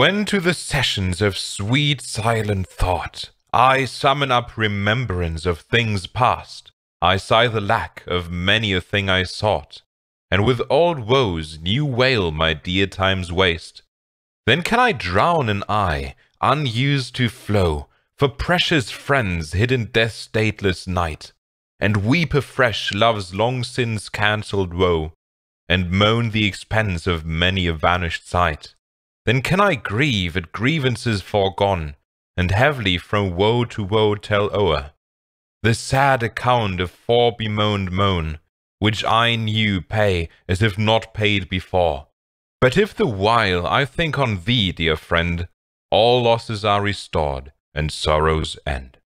When to the sessions of sweet silent thought I summon up remembrance of things past, I sigh the lack of many a thing I sought, and with old woes new wail my dear time's waste. Then can I drown an eye, unused to flow, for precious friends hid in death's dateless night, and weep afresh love's long since cancelled woe, and moan the expense of many a vanished sight. Then can I grieve at grievances foregone, and heavily from woe to woe tell o'er the sad account of four bemoaned moan, which I knew pay as if not paid before. But if the while I think on thee, dear friend, all losses are restored and sorrows end.